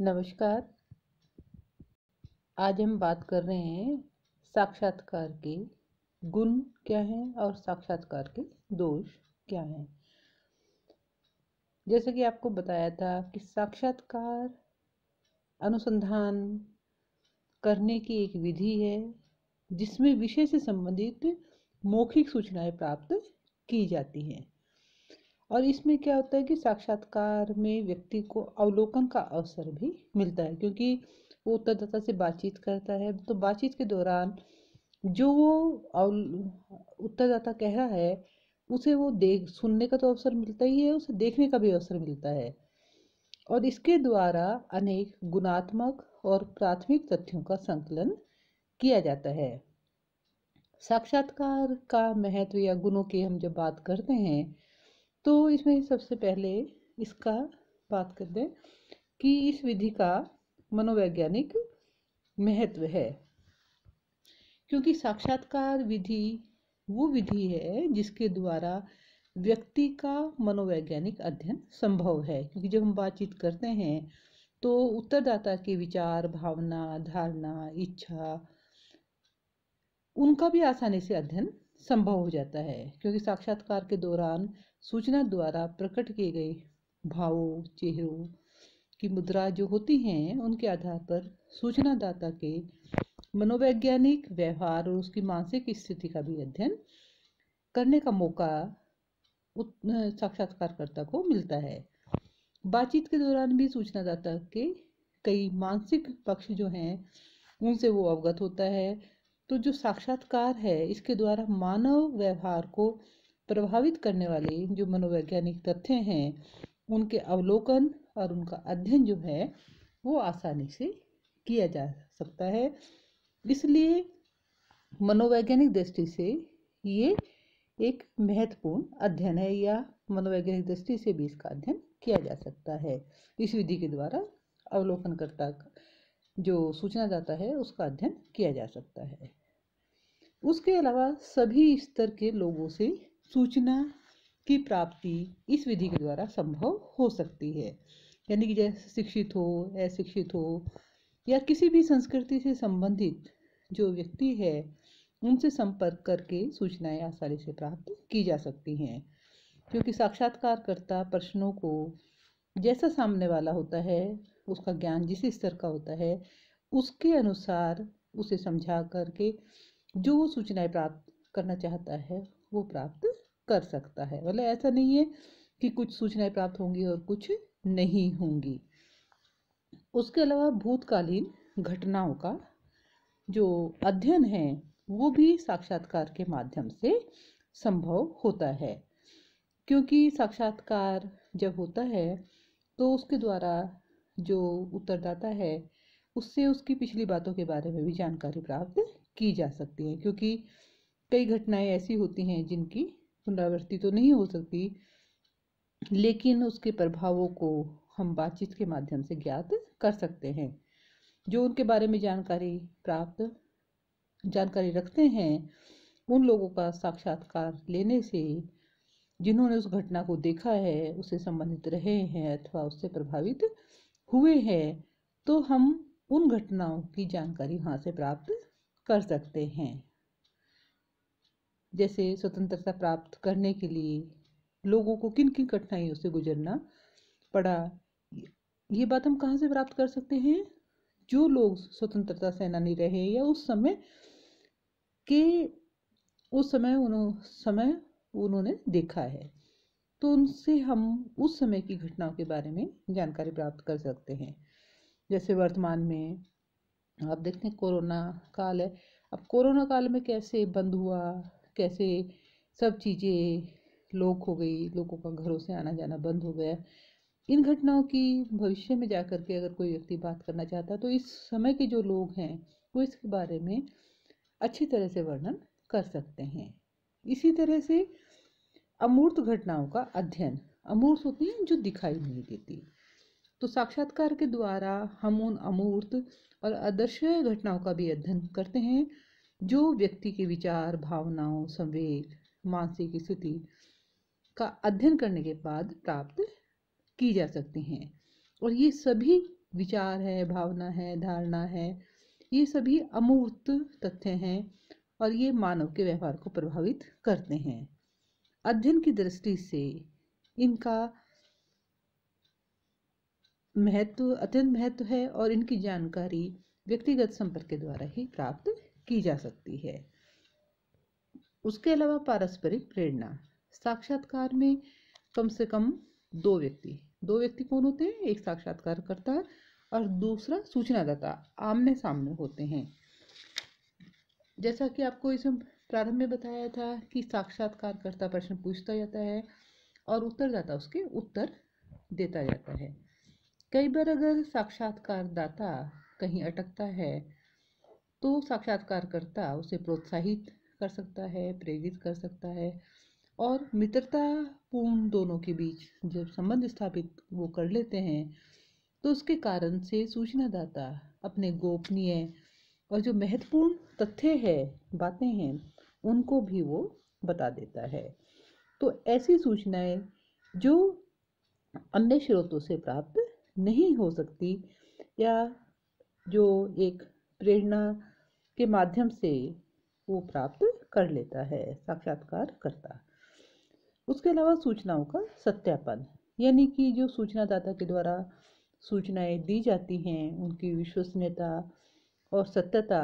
नमस्कार आज हम बात कर रहे हैं साक्षात्कार के गुण क्या हैं और साक्षात्कार के दोष क्या हैं जैसे कि आपको बताया था कि साक्षात्कार अनुसंधान करने की एक विधि है जिसमें विषय से संबंधित मौखिक सूचनाएं प्राप्त की जाती हैं और इसमें क्या होता है कि साक्षात्कार में व्यक्ति को अवलोकन का अवसर भी मिलता है क्योंकि वो उत्तरदाता से बातचीत करता है तो बातचीत के दौरान जो वो उत्तरदाता कह रहा है उसे वो देख सुनने का तो अवसर मिलता ही है उसे देखने का भी अवसर मिलता है और इसके द्वारा अनेक गुणात्मक और प्राथमिक तथ्यों का संकलन किया जाता है साक्षात्कार का महत्व या गुणों की हम जब बात करते हैं तो इसमें सबसे पहले इसका बात कर हैं कि इस विधि का मनोवैज्ञानिक महत्व है क्योंकि साक्षात्कार विधि वो विधि है जिसके द्वारा व्यक्ति का मनोवैज्ञानिक अध्ययन संभव है क्योंकि जब हम बातचीत करते हैं तो उत्तरदाता के विचार भावना धारणा इच्छा उनका भी आसानी से अध्ययन संभव हो जाता है क्योंकि साक्षात्कार के दौरान सूचना द्वारा प्रकट किए गए भावों चेहरों की मुद्रा जो होती हैं उनके आधार पर सूचनादाता के मनोवैज्ञानिक व्यवहार और उसकी मानसिक स्थिति का भी अध्ययन करने का मौका साक्षात्कारकर्ता को मिलता है बातचीत के दौरान भी सूचनादाता के कई मानसिक पक्ष जो हैं उनसे वो अवगत होता है तो जो साक्षात्कार है इसके द्वारा मानव व्यवहार को प्रभावित करने वाले जो मनोवैज्ञानिक तथ्य हैं उनके अवलोकन और उनका अध्ययन जो है वो आसानी से किया जा सकता है इसलिए मनोवैज्ञानिक दृष्टि से ये एक महत्वपूर्ण अध्ययन है या मनोवैज्ञानिक दृष्टि से भी इसका अध्ययन किया जा सकता है इस विधि के द्वारा अवलोकनकर्ता जो सूचना जाता है उसका अध्ययन किया जा सकता है उसके अलावा सभी स्तर के लोगों से सूचना की प्राप्ति इस विधि के द्वारा संभव हो सकती है यानी कि जैसे शिक्षित हो अशिक्षित हो या किसी भी संस्कृति से संबंधित जो व्यक्ति है उनसे संपर्क करके सूचनाएं आसानी से प्राप्त की जा सकती हैं क्योंकि साक्षात्कारकर्ता प्रश्नों को जैसा सामने वाला होता है उसका ज्ञान जिस स्तर का होता है उसके अनुसार उसे समझा करके जो वो सूचनाएं प्राप्त करना चाहता है वो प्राप्त कर सकता है मतलब ऐसा नहीं है कि कुछ सूचनाएं प्राप्त होंगी और कुछ नहीं होंगी उसके अलावा भूतकालीन घटनाओं का जो अध्ययन है वो भी साक्षात्कार के माध्यम से संभव होता है क्योंकि साक्षात्कार जब होता है तो उसके द्वारा जो उत्तरदाता है उससे उसकी पिछली बातों के बारे में भी जानकारी प्राप्त की जा सकती है क्योंकि कई घटनाएं ऐसी होती हैं जिनकी पुनरावृत्ति तो नहीं हो सकती लेकिन उसके प्रभावों को हम बातचीत के माध्यम से ज्ञात कर सकते हैं जो उनके बारे में जानकारी प्राप्त जानकारी रखते हैं उन लोगों का साक्षात्कार लेने से जिन्होंने उस घटना को देखा है उससे संबंधित रहे हैं अथवा उससे प्रभावित हुए हैं तो हम उन घटनाओं की जानकारी वहाँ से प्राप्त कर सकते हैं जैसे स्वतंत्रता प्राप्त करने के लिए लोगों को किन किन कठिनाइयों से गुजरना पड़ा ये बात हम कहाँ से प्राप्त कर सकते हैं जो लोग स्वतंत्रता सेनानी रहे या उस समय के उस समय उन्हों समय उन्होंने देखा है तो उनसे हम उस समय की घटनाओं के बारे में जानकारी प्राप्त कर सकते हैं जैसे वर्तमान में आप देखते हैं कोरोना काल है अब कोरोना काल में कैसे बंद हुआ कैसे सब चीज़ें लोक हो गई लोगों का घरों से आना जाना बंद हो गया इन घटनाओं की भविष्य में जा कर के अगर कोई व्यक्ति बात करना चाहता तो इस समय के जो लोग हैं वो इसके बारे में अच्छी तरह से वर्णन कर सकते हैं इसी तरह से अमूर्त घटनाओं का अध्ययन अमूर्त होती हैं जो दिखाई नहीं देती तो साक्षात्कार के द्वारा हम उन अमूर्त और आदर्श घटनाओं का भी अध्ययन करते हैं जो व्यक्ति के विचार भावनाओं संवेग मानसिक स्थिति का अध्ययन करने के बाद प्राप्त की जा सकती हैं और ये सभी विचार है भावना है धारणा है ये सभी अमूर्त तथ्य हैं और ये मानव के व्यवहार को प्रभावित करते हैं अध्ययन की दृष्टि से इनका महत्व अत्यंत महत्व है और इनकी जानकारी व्यक्तिगत संपर्क के द्वारा ही प्राप्त की जा सकती है उसके अलावा पारस्परिक प्रेरणा साक्षात्कार में कम से कम दो व्यक्ति दो व्यक्ति कौन होते हैं एक साक्षात्कारकर्ता और दूसरा सूचनादाता आमने सामने होते हैं जैसा कि आपको इस प्रारंभ में बताया था कि साक्षात्कारकर्ता प्रश्न पूछता जाता है और उत्तरदाता उसके उत्तर देता जाता है कई बार अगर साक्षात्कारदाता कहीं अटकता है तो साक्षात्कारकर्ता उसे प्रोत्साहित कर सकता है प्रेरित कर सकता है और मित्रतापूर्ण दोनों के बीच जब संबंध स्थापित वो कर लेते हैं तो उसके कारण से सूचनादाता अपने गोपनीय और जो महत्वपूर्ण तथ्य है बातें हैं उनको भी वो बता देता है तो ऐसी सूचनाएं जो अन्य स्रोतों से प्राप्त नहीं हो सकती या जो एक प्रेरणा के माध्यम से वो प्राप्त कर लेता है साक्षात्कार करता उसके अलावा सूचनाओं का सत्यापन यानी कि जो सूचनादाता के द्वारा सूचनाएं दी जाती हैं उनकी विश्वसनीयता और सत्यता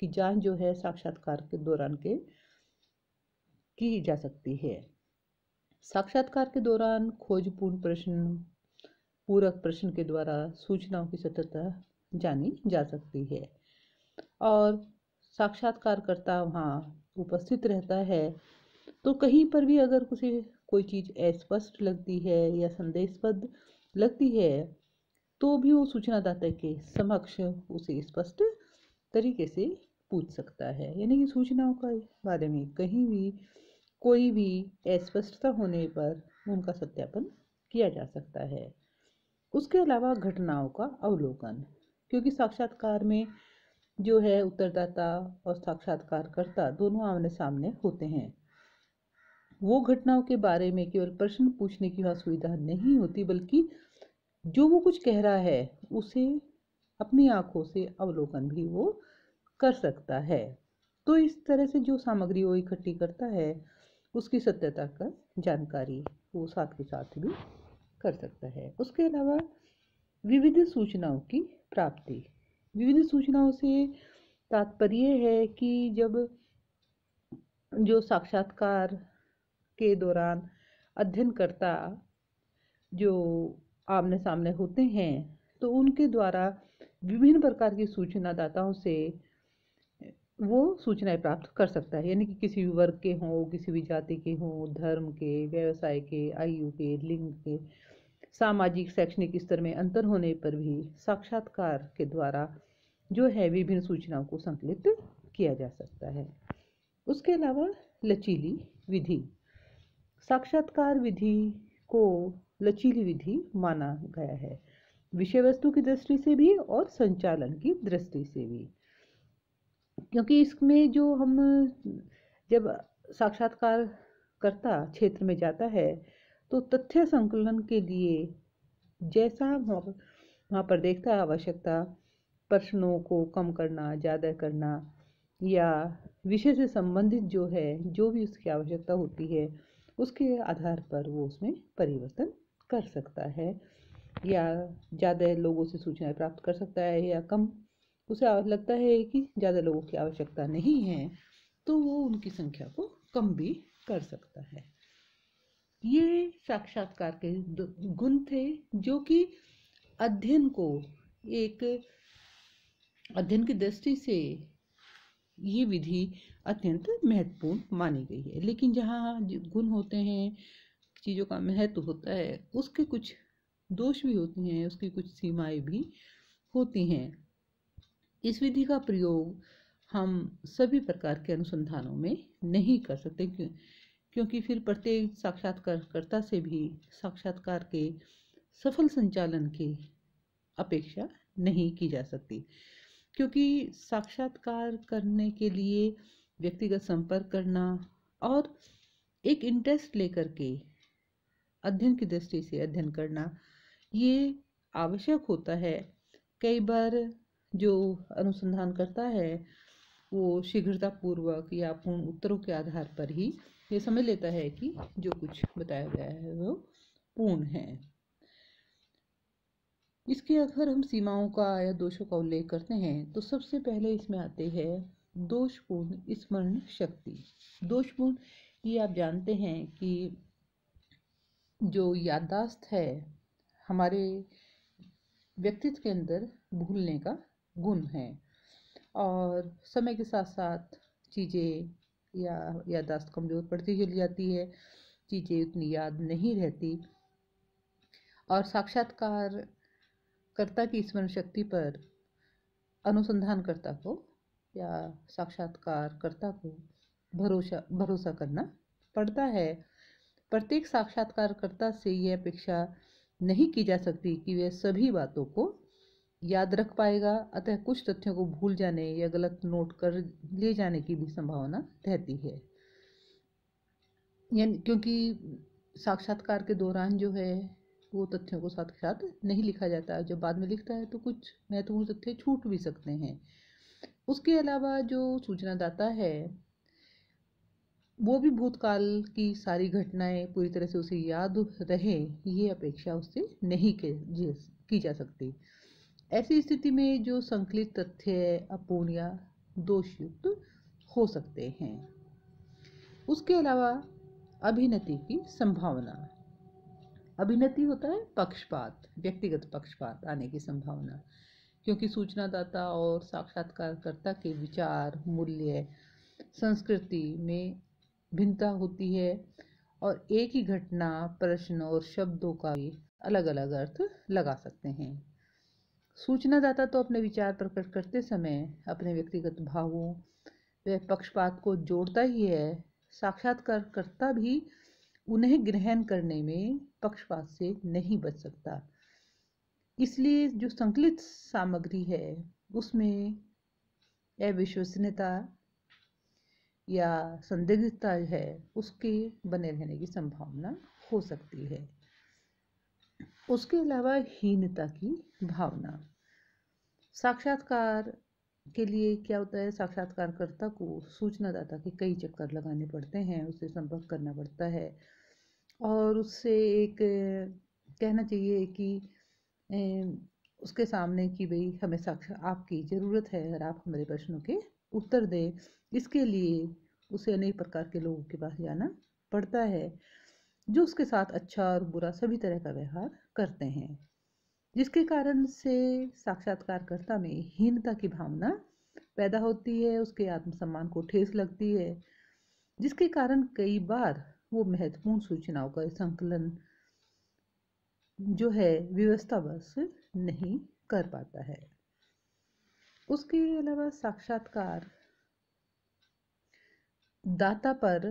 की जांच जो है साक्षात्कार के दौरान के की जा सकती है साक्षात्कार के दौरान खोजपूर्ण प्रश्न पूरक प्रश्न के द्वारा सूचनाओं की सत्यता जानी जा सकती है और साक्षात्कारकर्ता वहाँ उपस्थित रहता है तो कहीं पर भी अगर कुछ कोई चीज़ अस्पष्ट लगती है या संदेशबद्ध लगती है तो भी वो सूचनादाता के समक्ष उसे स्पष्ट तरीके से पूछ सकता है यानी कि सूचनाओं का बारे में कहीं भी कोई भी अस्पष्टता होने पर उनका सत्यापन किया जा सकता है उसके अलावा घटनाओं का अवलोकन क्योंकि साक्षात्कार में जो है उत्तरदाता और साक्षात्कारकर्ता दोनों आमने सामने होते हैं वो घटनाओं के बारे में केवल प्रश्न पूछने की वहाँ सुविधा नहीं होती बल्कि जो वो कुछ कह रहा है उसे अपनी आँखों से अवलोकन भी वो कर सकता है तो इस तरह से जो सामग्री वो इकट्ठी करता है उसकी सत्यता का जानकारी वो साथ के साथ भी कर सकता है उसके अलावा विविध सूचनाओं की प्राप्ति विविध सूचनाओं से तात्पर्य है कि जब जो साक्षात्कार के दौरान अध्ययनकर्ता जो आमने सामने होते हैं तो उनके द्वारा विभिन्न प्रकार की सूचनादाताओं से वो सूचनाएं प्राप्त कर सकता है यानी कि किसी भी वर्ग के हों किसी भी जाति के हों धर्म के व्यवसाय के आयु के लिंग के सामाजिक शैक्षणिक स्तर में अंतर होने पर भी साक्षात्कार के द्वारा जो है विभिन्न सूचनाओं को संकलित किया जा सकता है उसके अलावा लचीली विधि साक्षात्कार विधि को लचीली विधि माना गया है विषय वस्तु की दृष्टि से भी और संचालन की दृष्टि से भी क्योंकि इसमें जो हम जब साक्षात्कार करता क्षेत्र में जाता है तो तथ्य संकलन के लिए जैसा वहाँ पर देखता है देखता आवश्यकता प्रश्नों को कम करना ज़्यादा करना या विषय से संबंधित जो है जो भी उसकी आवश्यकता होती है उसके आधार पर वो उसमें परिवर्तन कर सकता है या ज़्यादा लोगों से सूचनाएं प्राप्त कर सकता है या कम उसे लगता है कि ज़्यादा लोगों की आवश्यकता नहीं है तो वो उनकी संख्या को कम भी कर सकता है ये साक्षात्कार के गुण थे जो कि अध्ययन को एक अध्ययन की दृष्टि से ये विधि अत्यंत महत्वपूर्ण मानी गई है लेकिन जहाँ गुण होते हैं चीज़ों का महत्व होता है उसके कुछ दोष भी होते हैं उसकी कुछ सीमाएं भी होती हैं इस विधि का प्रयोग हम सभी प्रकार के अनुसंधानों में नहीं कर सकते क्यों क्योंकि फिर प्रत्येक साक्षात्कारकर्ता से भी साक्षात्कार के सफल संचालन की अपेक्षा नहीं की जा सकती क्योंकि साक्षात्कार करने के लिए व्यक्तिगत संपर्क करना और एक इंटरेस्ट लेकर के अध्ययन की दृष्टि से अध्ययन करना ये आवश्यक होता है कई बार जो अनुसंधान करता है वो शीघ्रतापूर्वक या पूर्ण उत्तरों के आधार पर ही ये समझ लेता है कि जो कुछ बताया गया है वो पूर्ण है इसके अगर हम सीमाओं का या दोषों का उल्लेख करते हैं तो सबसे पहले इसमें आते हैं दोषपूर्ण स्मरण शक्ति दोषपूर्ण ये आप जानते हैं कि जो याददाश्त है हमारे व्यक्तित्व के अंदर भूलने का गुण है और समय के साथ साथ चीज़ें या यादाश्त कमज़ोर पड़ती चली जाती है चीज़ें उतनी याद नहीं रहती और साक्षात्कार कर्ता की स्मरण शक्ति पर अनुसंधानकर्ता को या साक्षात्कार कर्ता को भरोसा भरोसा करना पड़ता है प्रत्येक साक्षात्कारकर्ता से यह अपेक्षा नहीं की जा सकती कि वह सभी बातों को याद रख पाएगा अतः कुछ तथ्यों को भूल जाने या गलत नोट कर लिए जाने की भी संभावना रहती है यानी क्योंकि साक्षात्कार के दौरान जो है वो तथ्यों को साथ साथ नहीं लिखा जाता जब बाद में लिखता है तो कुछ महत्वपूर्ण तथ्य छूट भी सकते हैं उसके अलावा जो सूचनादाता है वो भी भूतकाल की सारी घटनाएं पूरी तरह से उसे याद रहे ये अपेक्षा उससे नहीं की जा सकती ऐसी स्थिति में जो संकलित तथ्य अपूर्ण या दोषयुक्त हो सकते हैं उसके अलावा अभिनति की संभावना अभिनति होता है पक्षपात व्यक्तिगत पक्षपात आने की संभावना क्योंकि सूचनादाता और साक्षात्कारकर्ता के विचार मूल्य संस्कृति में भिन्नता होती है और एक ही घटना प्रश्न और शब्दों का भी अलग अलग अर्थ लगा सकते हैं सूचनादाता तो अपने विचार प्रकट करते समय अपने व्यक्तिगत भावों व पक्षपात को जोड़ता ही है साक्षात्कार करता भी उन्हें ग्रहण करने में पक्षपात से नहीं बच सकता इसलिए जो संकलित सामग्री है उसमें अविश्वसनीयता या संदिग्धता है उसके बने रहने की संभावना हो सकती है उसके अलावा हीनता की भावना साक्षात्कार के लिए क्या होता है साक्षात्कारकर्ता को सूचनादाता के कई चक्कर लगाने पड़ते हैं उससे संपर्क करना पड़ता है और उससे एक कहना चाहिए कि उसके सामने कि भाई हमें साक्षा आपकी ज़रूरत है अगर आप हमारे प्रश्नों के उत्तर दें इसके लिए उसे अनेक प्रकार के लोगों के पास जाना पड़ता है जो उसके साथ अच्छा और बुरा सभी तरह का व्यवहार करते हैं जिसके कारण से साक्षात्कारकर्ता में हीनता की भावना पैदा होती है उसके आत्मसम्मान को ठेस लगती है जिसके कारण कई बार वो महत्वपूर्ण सूचनाओं का संकलन जो है व्यवस्थावश नहीं कर पाता है उसके अलावा साक्षात्कार दाता पर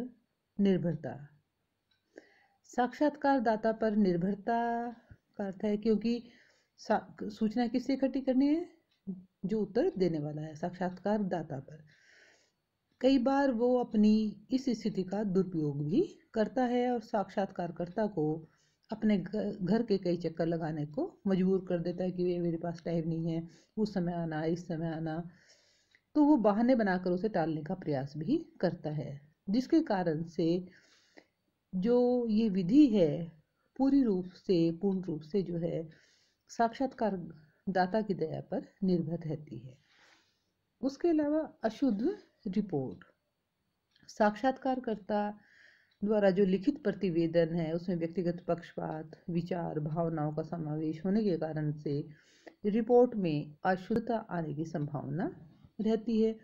निर्भरता साक्षात्कार दाता पर निर्भरता का अर्थ है क्योंकि सूचना किससे इकट्ठी करनी है जो उत्तर देने वाला है साक्षात्कार दाता पर कई बार वो अपनी इस स्थिति का दुरुपयोग भी करता है और साक्षात्कारकर्ता को अपने घर के कई चक्कर लगाने को मजबूर कर देता है कि ये मेरे पास टाइम नहीं है उस समय आना इस समय आना तो वो बहाने बनाकर उसे टालने का प्रयास भी करता है जिसके कारण से जो ये विधि है पूरी रूप से पूर्ण रूप से जो है साक्षात्कार दाता की दया पर निर्भर रहती है उसके अलावा अशुद्ध रिपोर्ट साक्षात्कारकर्ता द्वारा जो लिखित प्रतिवेदन है उसमें व्यक्तिगत पक्षपात विचार भावनाओं का समावेश होने के कारण से रिपोर्ट में अशुद्धता आने की संभावना रहती है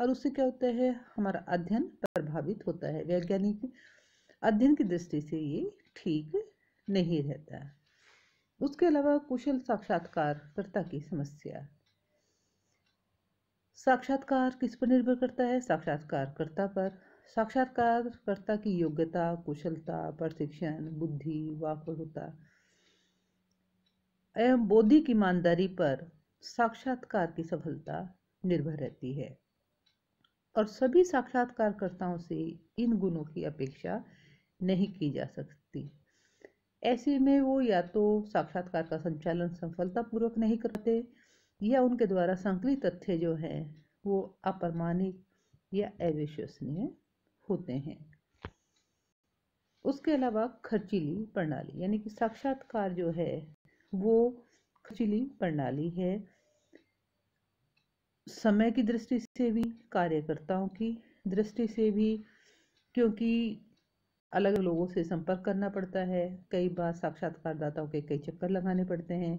और उससे क्या होता है हमारा अध्ययन प्रभावित होता है वैज्ञानिक अध्ययन की दृष्टि से ये ठीक नहीं रहता है उसके अलावा कुशल साक्षात्कारकर्ता की समस्या साक्षात्कार किस पर निर्भर करता है साक्षात्कारकर्ता पर साक्षात्कारकर्ता की योग्यता कुशलता प्रशिक्षण बुद्धि वाकता एवं बौद्धिक ईमानदारी पर साक्षात्कार की सफलता निर्भर रहती है और सभी साक्षात्कारकर्ताओं से इन गुणों की अपेक्षा नहीं की जा सकती ऐसे में वो या तो साक्षात्कार का संचालन सफलतापूर्वक नहीं करते या उनके द्वारा संकलित तथ्य जो हैं वो अप्रमाणिक या अविश्वसनीय होते हैं उसके अलावा खर्चीली प्रणाली यानी कि साक्षात्कार जो है वो खर्चीली प्रणाली है समय की दृष्टि से भी कार्यकर्ताओं की दृष्टि से भी क्योंकि अलग लोगों से संपर्क करना पड़ता है कई बार साक्षात्कारदाताओं के कई चक्कर लगाने पड़ते हैं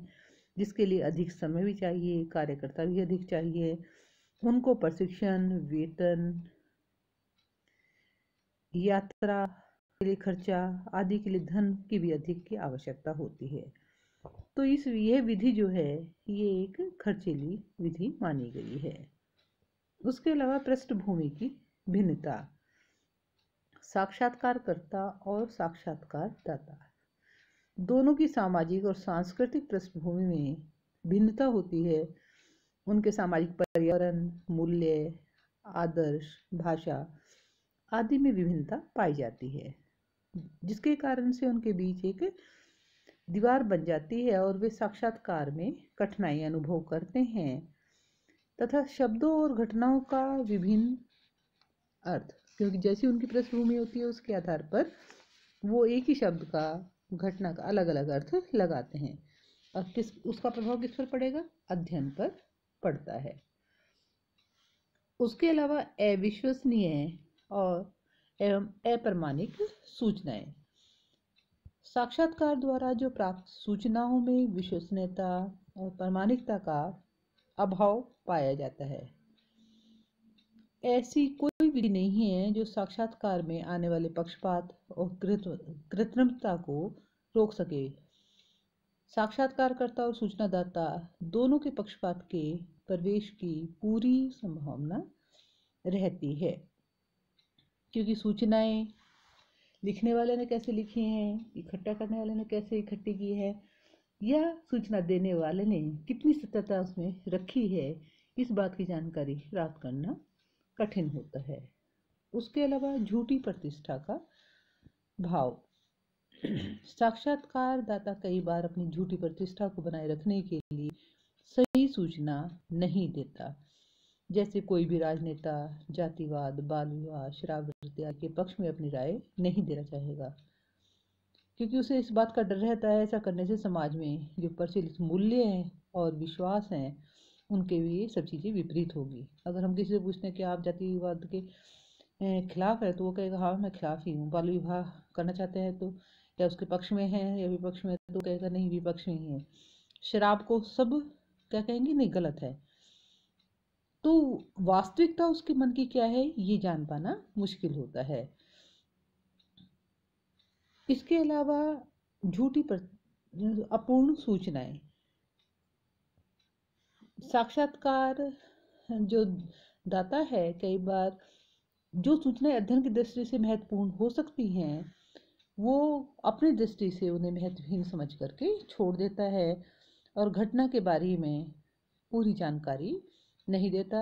जिसके लिए अधिक समय भी चाहिए कार्यकर्ता भी अधिक चाहिए उनको प्रशिक्षण वेतन यात्रा के लिए खर्चा आदि के लिए धन की भी अधिक की आवश्यकता होती है तो इस यह विधि जो है ये एक खर्चीली विधि मानी गई है उसके अलावा पृष्ठभूमि की भिन्नता साक्षात्कार करता और साक्षात्कार दाता दोनों की सामाजिक और सांस्कृतिक पृष्ठभूमि में भिन्नता होती है उनके सामाजिक पर्यावरण मूल्य आदर्श भाषा आदि में विभिन्नता पाई जाती है जिसके कारण से उनके बीच एक दीवार बन जाती है और वे साक्षात्कार में कठिनाई अनुभव करते हैं तथा शब्दों और घटनाओं का विभिन्न अर्थ क्योंकि जैसी उनकी पृष्ठभूमि होती है उसके आधार पर वो एक ही शब्द का घटना का अलग अलग अर्थ लगाते हैं अब किस उसका प्रभाव किस पर पड़ेगा अध्ययन पर पड़ता है उसके अलावा अविश्वसनीय और एवं अप्रमाणिक सूचनाएं साक्षात्कार द्वारा जो प्राप्त सूचनाओं में विश्वसनीयता और प्रामाणिकता का अभाव पाया जाता है ऐसी कोई भी नहीं है जो साक्षात्कार में आने वाले पक्षपात और कृत्रिमता को रोक सके साक्षात्कारकर्ता और सूचनादाता दोनों के पक्षपात के प्रवेश की पूरी संभावना रहती है क्योंकि सूचनाएं लिखने वाले ने कैसे लिखी हैं इकट्ठा करने वाले ने कैसे इकट्ठी की है या सूचना देने वाले ने कितनी सत्यता उसमें रखी है इस बात की जानकारी प्राप्त करना कठिन होता है उसके अलावा झूठी प्रतिष्ठा का भाव साक्षात्कार दाता कई बार अपनी झूठी प्रतिष्ठा को बनाए रखने के लिए सही सूचना नहीं देता जैसे कोई भी राजनेता जातिवाद बाल विवाह शराब के पक्ष में अपनी राय नहीं देना चाहेगा क्योंकि उसे इस बात का डर रहता है ऐसा करने से समाज में जो प्रचलित मूल्य हैं और विश्वास हैं उनके भी सब चीज़ें विपरीत होगी अगर हम किसी से पूछते हैं कि आप जातिवाद के खिलाफ है तो वो कहेगा हाँ मैं खिलाफ ही हूँ बाल विवाह करना चाहते हैं तो या उसके पक्ष में है या विपक्ष में तो कहेगा नहीं विपक्ष में ही है शराब को सब क्या कहेंगे नहीं गलत है तो वास्तविकता उसके मन की क्या है ये जान पाना मुश्किल होता है इसके अलावा झूठी पर अपूर्ण सूचनाएं साक्षात्कार जो दाता है कई बार जो सूचनाएं अध्ययन की दृष्टि से महत्वपूर्ण हो सकती हैं वो अपनी दृष्टि से उन्हें महत्वहीन समझ करके छोड़ देता है और घटना के बारे में पूरी जानकारी नहीं देता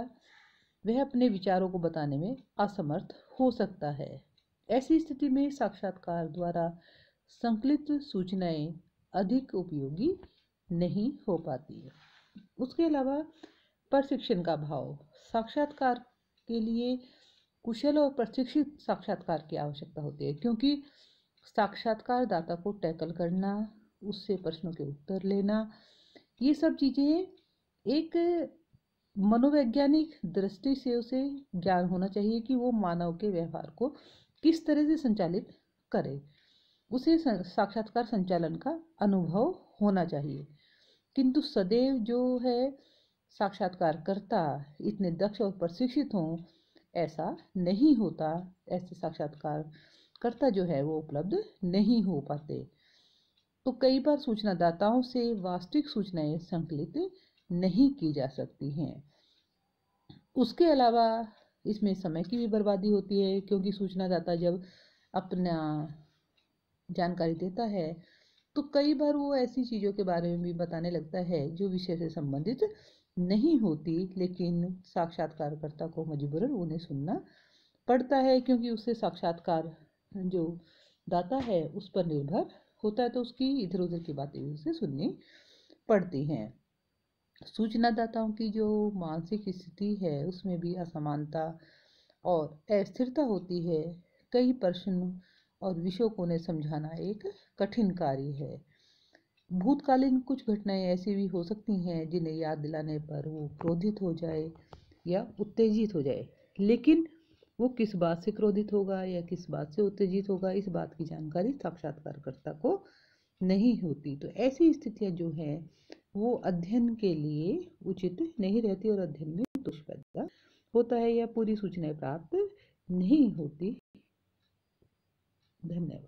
वह अपने विचारों को बताने में असमर्थ हो सकता है ऐसी स्थिति में साक्षात्कार द्वारा संकलित सूचनाएं अधिक उपयोगी नहीं हो पाती है उसके अलावा प्रशिक्षण का भाव साक्षात्कार के लिए कुशल और प्रशिक्षित साक्षात्कार की आवश्यकता होती है क्योंकि साक्षात्कार दाता को टैकल करना उससे प्रश्नों के उत्तर लेना ये सब चीज़ें एक मनोवैज्ञानिक दृष्टि से उसे ज्ञान होना चाहिए कि वो मानव के व्यवहार को किस तरह से संचालित करे उसे साक्षात्कार संचालन का अनुभव होना चाहिए किंतु सदैव जो है साक्षात्कारकर्ता इतने दक्ष और प्रशिक्षित हों ऐसा नहीं होता ऐसे साक्षात्कार करता जो है वो उपलब्ध नहीं हो पाते तो कई बार सूचनादाताओं से वास्तविक सूचनाएं संकलित नहीं की जा सकती हैं उसके अलावा इसमें समय की भी बर्बादी होती है क्योंकि सूचनादाता जब अपना जानकारी देता है तो कई बार वो ऐसी चीज़ों के बारे में भी बताने लगता है जो विषय से संबंधित नहीं होती लेकिन साक्षात्कारकर्ता को मजबूरन उन्हें सुनना पड़ता है क्योंकि उससे साक्षात्कार जो दाता है उस पर निर्भर होता है तो उसकी इधर उधर की बातें भी उसे सुननी पड़ती हैं सूचनादाताओं की जो मानसिक स्थिति है उसमें भी असमानता और अस्थिरता होती है कई प्रश्न और विषयों को उन्हें समझाना एक कठिन कार्य है भूतकालीन कुछ घटनाएं ऐसी भी हो सकती हैं जिन्हें याद दिलाने पर वो क्रोधित हो जाए या उत्तेजित हो जाए लेकिन वो किस बात से क्रोधित होगा या किस बात से उत्तेजित होगा इस बात की जानकारी साक्षात्कारकर्ता को नहीं होती तो ऐसी स्थितियां जो हैं वो अध्ययन के लिए उचित नहीं रहती और अध्ययन में दुष्पैदा होता है या पूरी सूचनाएं प्राप्त नहीं होती धन्यवाद